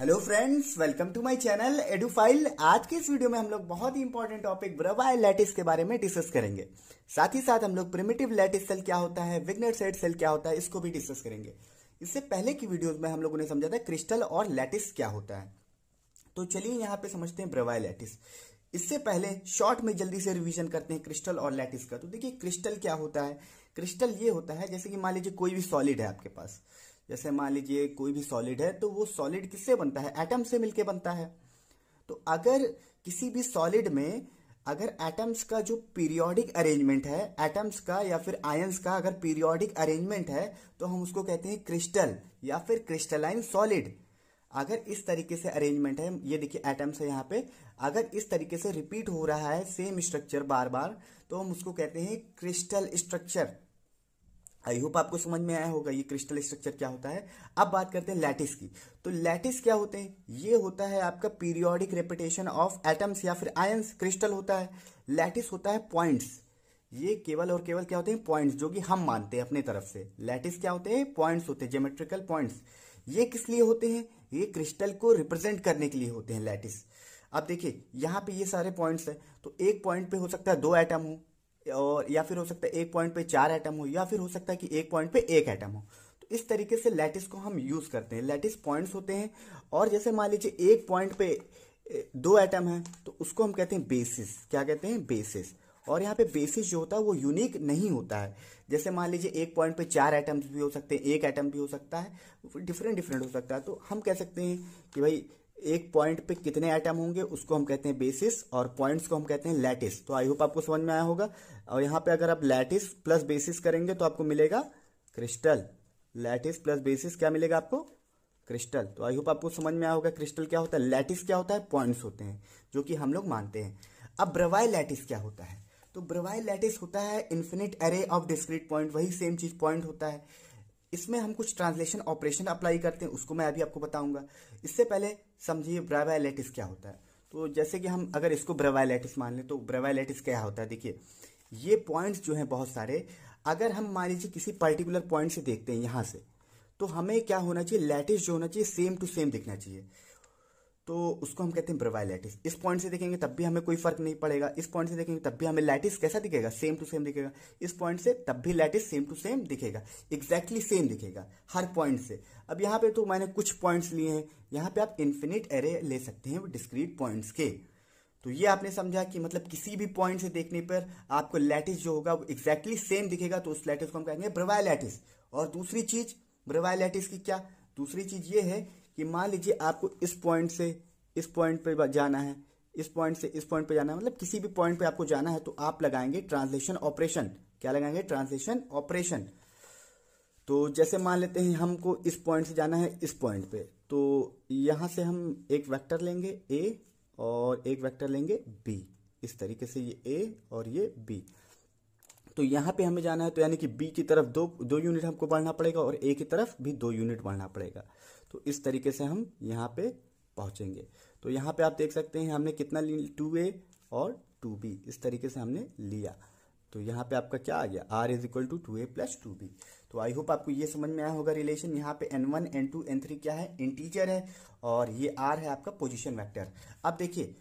hello friends welcome to my channel Edufile आज के इस वीडियो में हम लोग बहुत ही इंपॉर्टेंट टॉपिक लैटिस के बारे में डिस्कस करेंगे साथ ही साथ हम लोग प्रिमेटिव लैटिस सेल क्या होता है विग्नर सेट सेल क्या होता है इसको भी डिस्कस करेंगे इससे पहले की वीडियो में हम लोगों ने समझा था क्रिस्टल और लैटिस क्या होता है तो चलिए यहाँ पे समझते हैं ब्रवाय लैटिस इससे पहले शॉर्ट में जल्दी से रिविजन करते हैं क्रिस्टल और लैटिस का तो देखिए क्रिस्टल क्या होता है क्रिस्टल ये होता है जैसे कि मान लीजिए कोई भी सॉलिड है आपके पास जैसे मान लीजिए कोई भी सॉलिड है तो वो सॉलिड किससे बनता है एटम से मिलके बनता है तो अगर किसी भी सॉलिड में अगर एटम्स का जो पीरियोडिक अरेंजमेंट है एटम्स का या फिर आयंस का अगर पीरियोडिक अरेंजमेंट है तो हम उसको कहते हैं क्रिस्टल या फिर क्रिस्टलाइन सॉलिड अगर इस तरीके से अरेंजमेंट है ये देखिए एटम्स है यहाँ पे अगर इस तरीके से रिपीट हो रहा है सेम स्ट्रक्चर बार बार तो हम उसको कहते हैं क्रिस्टल स्ट्रक्चर आई होप आपको समझ में आया होगा ये क्रिस्टल स्ट्रक्चर क्या होता है अब बात करते हैं लैटिस की तो लैटिस क्या होते हैं ये होता है आपका पीरियोडिक रेपिटेशन ऑफ एटम्स या फिर आयंस क्रिस्टल होता है लैटिस होता है पॉइंट्स ये केवल और केवल क्या होते हैं पॉइंट्स जो कि हम मानते हैं अपने तरफ से लैटिस क्या होते हैं पॉइंट्स होते हैं जोमेट्रिकल पॉइंट्स ये किस लिए होते हैं ये क्रिस्टल को रिप्रेजेंट करने के लिए होते हैं लैटिस अब देखिए यहाँ पे ये सारे पॉइंट्स हैं तो एक पॉइंट पे हो सकता है दो एटम हो और या फिर हो सकता है एक पॉइंट पे चार एटम हो या फिर हो सकता है कि एक पॉइंट पे एक एटम हो तो इस तरीके से लैटिस को हम यूज़ करते हैं लैटिस पॉइंट्स होते हैं और जैसे मान लीजिए एक पॉइंट पे दो एटम है तो उसको हम कहते हैं बेसिस क्या कहते हैं बेसिस और यहाँ पे बेसिस जो होता है वो यूनिक नहीं होता है जैसे मान लीजिए एक पॉइंट पे चार एटम्स भी हो सकते हैं एक एटम भी हो सकता है डिफरेंट डिफरेंट हो सकता है तो हम कह सकते हैं कि भाई एक पॉइंट पे कितने आइटम होंगे उसको हम कहते हैं बेसिस और पॉइंट्स को हम कहते हैं लैटिस तो आई होप आपको समझ में आया होगा और यहां पे अगर आप लैटिस प्लस बेसिस करेंगे तो आपको मिलेगा क्रिस्टल लैटिस प्लस बेसिस क्या मिलेगा आपको क्रिस्टल तो आई होप आपको समझ में आया होगा क्रिस्टल क्या होता है लैटिस क्या होता है पॉइंट्स होते हैं जो कि हम लोग मानते हैं अब ब्रवाई लैटिस क्या होता है तो ब्रवाई लैटिस होता है infinite array of discrete point वही सेम चीज पॉइंट होता है इसमें हम कुछ ट्रांसलेशन ऑपरेशन अप्लाई करते हैं उसको मैं अभी आपको बताऊंगा इससे पहले समझिए ब्रावाइलेटिस क्या होता है तो जैसे कि हम अगर इसको ब्रावाइलेटिस मान लें तो ब्रावाइलेटिस क्या होता है देखिए ये पॉइंट्स जो हैं बहुत सारे अगर हम मान लीजिए किसी पर्टिकुलर पॉइंट से देखते हैं यहाँ से तो हमें क्या होना चाहिए लेटेस्ट जो होना चाहिए सेम टू सेम दिखना चाहिए तो उसको हम कहते हैं ब्रवाई लैटिस इस पॉइंट से देखेंगे तब भी हमें कोई फर्क नहीं पड़ेगा इस पॉइंट से देखेंगे तब भी हमें लैटिस कैसा दिखेगा सेम टू सेम दिखेगा इस पॉइंट से तब भी लैटिस सेम टू सेम दिखेगा एग्जैक्टली exactly सेम दिखेगा हर पॉइंट से अब यहाँ पे तो मैंने कुछ पॉइंट्स लिए हैं यहाँ पे आप इन्फिनिट एरे ले सकते हैं डिस्क्रीट पॉइंट्स के तो ये आपने समझा कि मतलब किसी भी पॉइंट से देखने पर आपको लैटिस जो होगा वो एग्जैक्टली सेम दिखेगा तो उस लैटिस को हम कहेंगे ब्रवाई लैटिस और दूसरी चीज ब्रवाई लैटिस की क्या दूसरी चीज ये है कि मान लीजिए आपको इस पॉइंट से इस पॉइंट पर जाना है इस पॉइंट से इस पॉइंट पर जाना है मतलब किसी भी पॉइंट पर आपको जाना है तो आप लगाएंगे ट्रांसलेशन ऑपरेशन क्या लगाएंगे ट्रांसलेशन ऑपरेशन तो जैसे मान लेते हैं हमको इस पॉइंट से जाना है इस पॉइंट पे तो यहां से हम एक वेक्टर लेंगे ए और एक वेक्टर लेंगे बी इस तरीके से ये ए और ये बी तो यहाँ पे हमें जाना है तो यानी कि बी की तरफ दो दो यूनिट हमको बढ़ना पड़ेगा और ए की तरफ भी दो यूनिट बढ़ना पड़ेगा तो इस तरीके से हम यहाँ पे पहुँचेंगे तो यहाँ पे आप देख सकते हैं हमने कितना टू ए और टू बी इस तरीके से हमने लिया तो यहाँ पे आपका क्या आ गया R is equal to two A plus two B तो आई होप आपको ये समझ में आया होगा रिलेशन यहाँ पे N one N two N three क्या है इंटीजर है और ये आर है आपका पोजिशन वैक्टर अब देखिए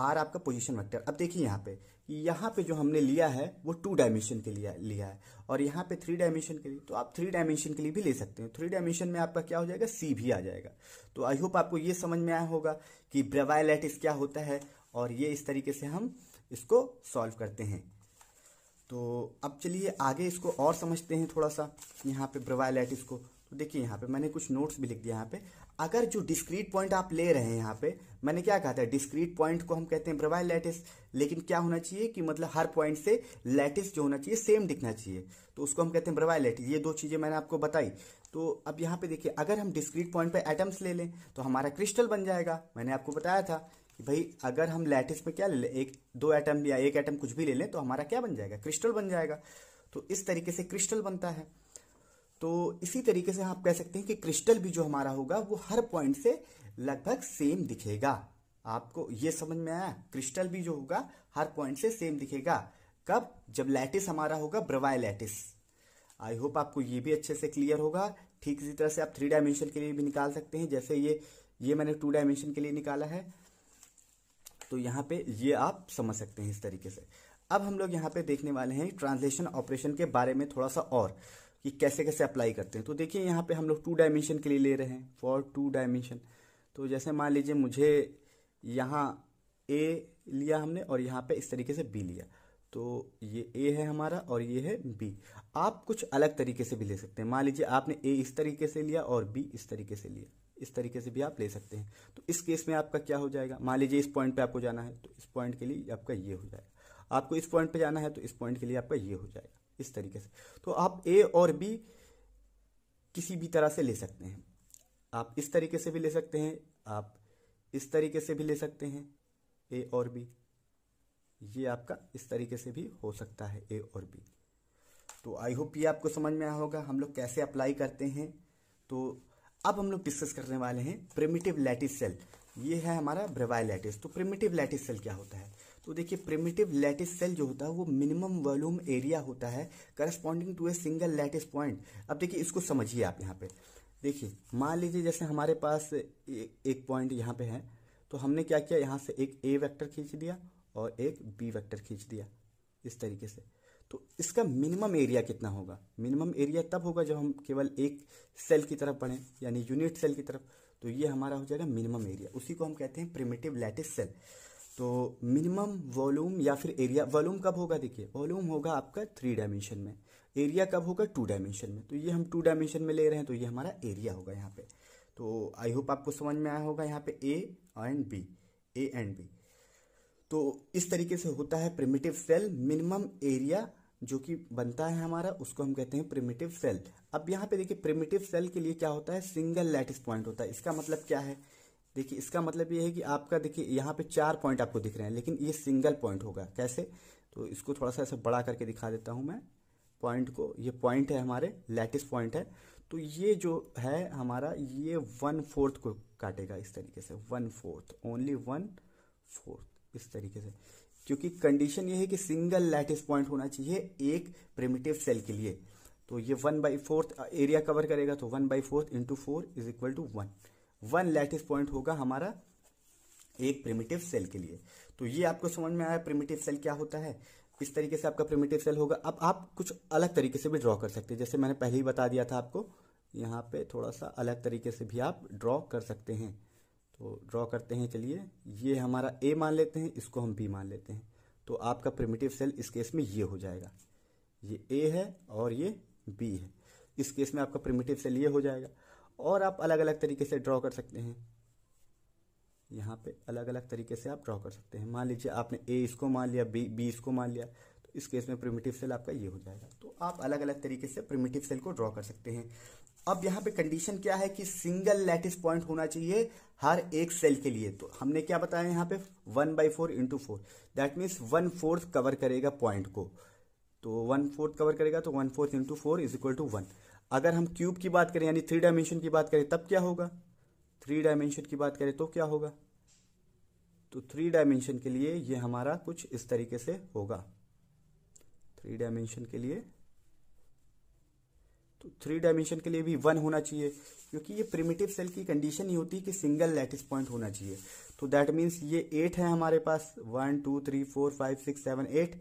आर आपका पोजीशन वेक्टर अब देखिए यहाँ पे यहाँ पे जो हमने लिया है वो टू डायमेंशन के लिए लिया है और यहाँ पे थ्री डायमेंशन के लिए तो आप थ्री डायमेंशन के लिए भी ले सकते हैं थ्री डायमेंशन में आपका क्या हो जाएगा सी भी आ जाएगा तो आई होप आपको ये समझ में आया होगा कि ब्रेवाइलाइटिस क्या होता है और ये इस तरीके से हम इसको सॉल्व करते हैं तो अब चलिए आगे इसको और समझते हैं थोड़ा सा यहाँ पे ब्रवाइलाइटिस को देखिए यहाँ पे मैंने कुछ नोट्स भी लिख दिया यहाँ पे अगर जो डिस्क्रीट पॉइंट आप ले रहे हैं यहाँ पे मैंने क्या कहा था डिस्क्रीट पॉइंट को हम कहते हैं ब्रवाई लैटिस लेकिन क्या होना चाहिए कि मतलब हर पॉइंट से लैटिस जो होना चाहिए सेम दिखना चाहिए तो उसको हम कहते हैं ब्रवाई लैटिस ये दो चीज़ें मैंने आपको बताई तो अब यहाँ पे देखिए अगर हम डिस्क्रीट पॉइंट पे एटम्स ले लें तो हमारा क्रिस्टल बन जाएगा मैंने आपको बताया था कि भाई अगर हम लैटिस में क्या ले लें एक दो एटम या एक एटम कुछ भी ले लें तो हमारा क्या बन जाएगा क्रिस्टल बन जाएगा तो इस तरीके से क्रिस्टल बनता है तो इसी तरीके से आप कह सकते हैं कि क्रिस्टल भी जो हमारा होगा वो हर पॉइंट से लगभग सेम दिखेगा आपको ये समझ में आया क्रिस्टल भी जो होगा हर पॉइंट से सेम दिखेगा कब जब लैटिस हमारा होगा ब्रवाई लैटिस आई होप आपको ये भी अच्छे से क्लियर होगा ठीक इसी तरह से आप थ्री डायमेंशन के लिए भी निकाल सकते हैं जैसे ये ये मैंने टू डायमेंशन के लिए निकाला है तो यहाँ पे ये आप समझ सकते हैं इस तरीके से अब हम लोग यहाँ पे देखने वाले हैं ट्रांसलेशन ऑपरेशन के बारे में थोड़ा सा और कि कैसे कैसे अप्लाई करते हैं तो देखिए यहाँ पे हम लोग टू डायमेंशन के लिए ले रहे हैं फॉर टू डायमेंशन तो जैसे मान लीजिए मुझे यहाँ ए लिया हमने और यहाँ पे इस तरीके से बी लिया तो ये ए है हमारा और ये है बी आप कुछ अलग तरीके से भी ले सकते हैं मान लीजिए आपने ए इस तरीके से लिया और बी इस तरीके से लिया इस तरीके से भी आप ले सकते हैं तो इस केस में आपका क्या हो जाएगा मान लीजिए इस पॉइंट पे आपको जाना है तो इस पॉइंट के लिए आपका ये हो जाएगा आपको इस पॉइंट पे जाना है तो इस पॉइंट के लिए आपका ये हो जाएगा इस तरीके से तो आप ए और बी किसी भी तरह से ले सकते हैं आप इस तरीके से भी ले सकते हैं आप इस तरीके से भी ले सकते हैं ए और बी ये आपका इस तरीके से भी हो सकता है ए और बी तो आई होप ये आपको समझ में आया होगा हम लोग कैसे अप्लाई करते हैं तो अब हम लोग डिस्कस करने वाले हैं प्रिमिटिव लैटिस सेल ये है हमारा ब्रेवाई लैटिस तो प्रिमिटिव लैटिस सेल क्या होता है तो देखिए प्रिमिटिव लैटिस सेल जो होता है वो मिनिमम वॉल्यूम एरिया होता है corresponding to a single lattice point अब देखिए इसको समझिए आप यहाँ पे देखिए मान लीजिए जैसे हमारे पास ए, एक पॉइंट यहाँ पे है तो हमने क्या किया यहाँ से एक ए वैक्टर खींच दिया और एक बी वैक्टर खींच दिया इस तरीके से तो इसका मिनिमम एरिया कितना होगा मिनिमम एरिया तब होगा जब हम केवल एक सेल की तरफ बढ़ें यानी यूनिट सेल की तरफ तो ये हमारा हो जाएगा मिनिमम एरिया उसी को हम कहते हैं प्रिमेटिव लैटिस सेल तो मिनिमम वॉल्यूम या फिर एरिया वॉल्यूम कब होगा देखिए वॉल्यूम होगा आपका थ्री डायमेंशन में एरिया कब होगा टू डायमेंशन में तो ये हम टू डायमेंशन में ले रहे हैं तो ये हमारा एरिया होगा यहाँ पे तो आई होप आपको समझ में आया होगा यहाँ पे A and B A and B तो इस तरीके से होता है प्रिमिटिव सेल मिनिमम एरिया जो कि बनता है हमारा उसको हम कहते हैं प्रिमिटिव सेल अब यहाँ पे देखिए प्रिमिटिव सेल के लिए क्या होता है सिंगल लैटिस पॉइंट होता है इसका मतलब क्या है देखिए इसका मतलब ये है कि आपका देखिए यहाँ पे चार पॉइंट आपको दिख रहे हैं लेकिन ये सिंगल पॉइंट होगा कैसे तो इसको थोड़ा सा ऐसा बड़ा करके दिखा देता हूँ मैं पॉइंट को ये पॉइंट है हमारे लेटेस्ट पॉइंट है तो ये जो है हमारा ये वन फोर्थ को काटेगा इस तरीके से one fourth only one fourth इस तरीके से क्योंकि कंडीशन ये है कि सिंगल लैटिस पॉइंट होना चाहिए एक प्रिमिटिव सेल के लिए तो ये one by fourth area cover करेगा तो one by fourth into four is equal to one one lattice point होगा हमारा एक प्रिमिटिव सेल के लिए तो ये आपको समझ में आया प्रिमिटिव सेल क्या होता है इस तरीके से आपका प्रिमिटिव सेल होगा अब आप कुछ अलग तरीके से भी ड्रॉ कर सकते हैं जैसे मैंने पहले ही बता दिया था आपको यहाँ पे थोड़ा सा अलग तरीके से भी आप ड्रॉ कर सकते हैं तो ड्रॉ करते हैं चलिए ये हमारा ए मान लेते हैं इसको हम बी मान लेते हैं तो आपका प्रिमिटिव सेल इस केस में ये हो जाएगा ये ए है और ये बी है इस केस में आपका प्रिमिटिव सेल ये हो जाएगा और आप अलग अलग तरीके से ड्रॉ कर सकते हैं यहाँ पे अलग अलग तरीके से आप ड्रॉ कर सकते हैं मान लीजिए आपने ए इसको मान लिया बी बी इसको मान लिया तो इस केस में प्रिमिटिव सेल आपका ये हो जाएगा तो आप अलग अलग तरीके से प्रिमिटिव सेल को ड्रॉ कर सकते हैं अब यहाँ पे कंडीशन क्या है कि सिंगल लैटिस पॉइंट होना चाहिए हर एक सेल के लिए तो हमने क्या बताया यहाँ पे one by four into four that means one fourth cover करेगा पॉइंट को तो वन फोर्थ कवर करेगा तो one fourth into four is equal to one अगर हम क्यूब की बात करें यानी थ्री डायमेंशन की बात करें तब क्या होगा थ्री डायमेंशन की बात करें तो क्या होगा तो थ्री डायमेंशन के लिए ये हमारा कुछ इस तरीके से होगा थ्री डायमेंशन के लिए तो थ्री डायमेंशन के लिए भी वन होना चाहिए क्योंकि ये प्रिमिटिव सेल की कंडीशन ही होती है कि सिंगल लैटिस पॉइंट होना चाहिए तो दैट मीन्स ये एट है हमारे पास one two three four five six seven eight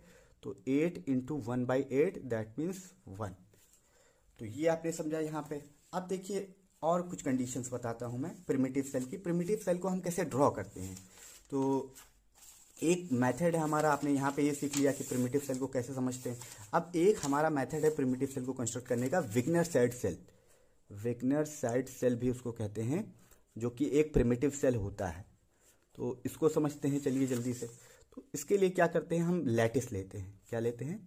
तो eight into one by eight that means one तो ये आपने समझा यहाँ पे अब देखिए और कुछ कंडीशंस बताता हूँ मैं प्रिमिटिव सेल की प्रिमिटिव सेल को हम कैसे ड्रॉ करते हैं तो एक मेथड है हमारा आपने यहाँ पे ये सीख लिया कि प्रिमिटिव सेल को कैसे समझते हैं अब एक हमारा मेथड है प्रिमिटिव सेल को कंस्ट्रक्ट करने का Wigner Seitz cell Wigner Seitz cell भी उसको कहते हैं जो कि एक प्रिमिटिव सेल होता है तो इसको समझते हैं चलिए जल्दी से तो इसके लिए क्या करते हैं हम लैटिस लेते हैं क्या लेते हैं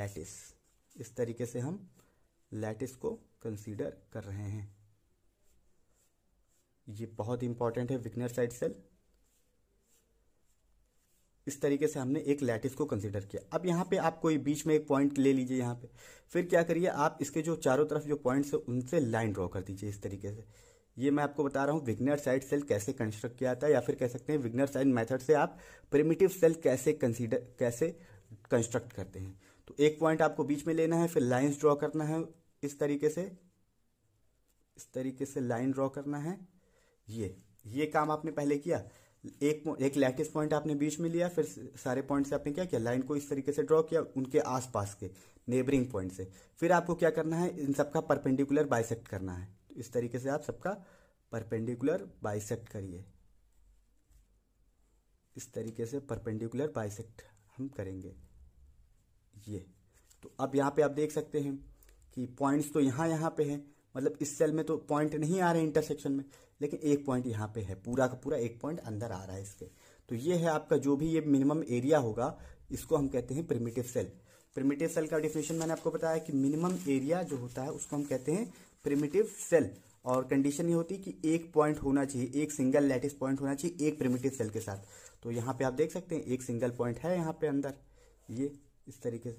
लैटिस इस तरीके से हम लैटिस को कंसीडर कर रहे हैं ये बहुत इंपॉर्टेंट है विकनर साइड सेल इस तरीके से हमने एक लैटिस को कंसिडर किया अब यहाँ पे आप कोई बीच में एक पॉइंट ले लीजिए यहाँ पे फिर क्या करिए आप इसके जो चारों तरफ जो पॉइंट्स है उनसे लाइन ड्रॉ कर दीजिए इस तरीके से ये मैं आपको बता रहा हूँ विग्नर साइड सेल कैसे कंस्ट्रक्ट किया जाता है या फिर कह सकते हैं विग्नर साइड मेथड से आप प्रिमिटिव सेल कैसे कंसीडर कैसे कंस्ट्रक्ट करते हैं तो एक पॉइंट आपको बीच में लेना है फिर लाइन्स ड्रॉ करना है किस तरीके से इस तरीके से लाइन ड्रॉ करना है ये ये काम आपने पहले किया एक एक लैटिस पॉइंट आपने बीच में लिया फिर सारे पॉइंट से आपने क्या किया लाइन को इस तरीके से ड्रॉ किया उनके आसपास के नेबरिंग पॉइंट से फिर आपको क्या करना है इन सबका परपेंडिकुलर बाइसेक्ट करना है तो इस तरीके से आप सबका परपेंडिकुलर बाइसेक्ट करिए इस तरीके से परपेंडिकुलर बाइसेक्ट हम करेंगे ये तो अब यहाँ पे आप देख सकते हैं कि पॉइंट्स तो यहाँ यहाँ पे हैं मतलब इस सेल में तो पॉइंट नहीं आ रहे इंटरसेक्शन में लेकिन एक पॉइंट यहाँ पे है पूरा का पूरा एक पॉइंट अंदर आ रहा है इसके तो ये है आपका जो भी ये मिनिमम एरिया होगा इसको हम कहते हैं प्रिमिटिव सेल प्रिमिटिव सेल का डिफिनेशन मैंने आपको बताया कि मिनिमम एरिया जो होता है उसको हम कहते हैं प्रिमिटिव सेल और कंडीशन ये होती है कि एक पॉइंट होना चाहिए एक सिंगल लेटेस्ट पॉइंट होना चाहिए एक प्रिमिटिव सेल के साथ तो यहाँ पे आप देख सकते हैं एक सिंगल पॉइंट है यहाँ पे अंदर ये इस तरीके से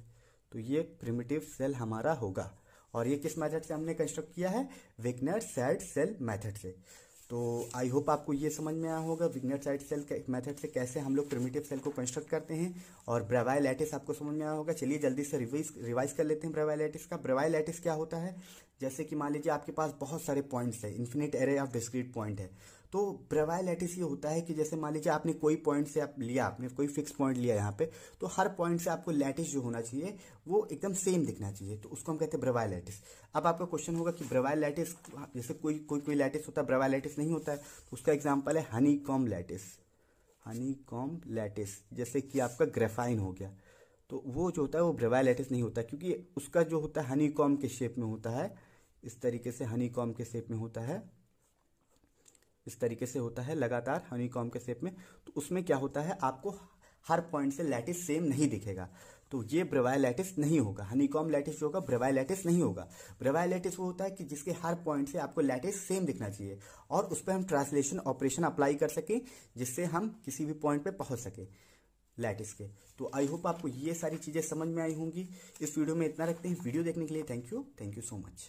तो ये प्रिमिटिव सेल हमारा होगा और ये किस मेथड से हमने कंस्ट्रक्ट किया है विग्नर सैड सेल मेथड से तो आई होप आपको ये समझ में आया होगा विग्नर साइड सेल मेथड से कैसे हम लोग प्रिमिटिव सेल को कंस्ट्रक्ट करते हैं और ब्रेवाई लैटिस आपको समझ में आया होगा चलिए जल्दी से रिवाइज रिवाइज कर लेते हैं ब्रेवाई लैटिस का ब्रेवाई लैटिस क्या होता है जैसे कि मान लीजिए आपके पास बहुत सारे पॉइंट्स है infinite array of discrete point है तो ब्रेवाइल ये होता है कि जैसे मान लीजिए आपने कोई पॉइंट से आप लिया आपने कोई फिक्स पॉइंट लिया यहाँ पे तो हर पॉइंट से आपको लैटिस जो होना चाहिए वो एकदम सेम दिखना चाहिए तो उसको हम कहते हैं ब्रेवाइल लैटिस अब आपका क्वेश्चन होगा कि ब्रेवाइल लैटिस जैसे कोई कोई कोई लैटिस होता है ब्रवाइलाइटिस लैटिस नहीं होता है तो उसका एग्जाम्पल है honeycomb lattice honeycomb lattice जैसे कि आपका ग्रेफाइन हो गया तो वो जो होता है वो ब्रेवाइलाइटिस नहीं होता क्योंकि उसका जो होता है हनी कॉम के शेप में होता है इस तरीके से हनी कॉम के शेप में होता है इस तरीके से होता है लगातार हनी कॉम के शेप में तो उसमें क्या होता है आपको हर पॉइंट से लैटिस सेम नहीं दिखेगा तो ये ब्रवाई लैटिस नहीं होगा हनीकॉम लैटिस जो होगा ब्रवाई लैटिस नहीं होगा ब्रवाई लैटिस वो होता है कि जिसके हर पॉइंट से आपको लैटिस सेम दिखना चाहिए और उस पर हम ट्रांसलेशन ऑपरेशन अप्लाई कर सकें जिससे हम किसी भी पॉइंट पे पहुंच सकें लैटिस के तो आई होप आपको ये सारी चीज़ें समझ में आई होंगी इस वीडियो में इतना रखते हैं वीडियो देखने के लिए thank you thank you so much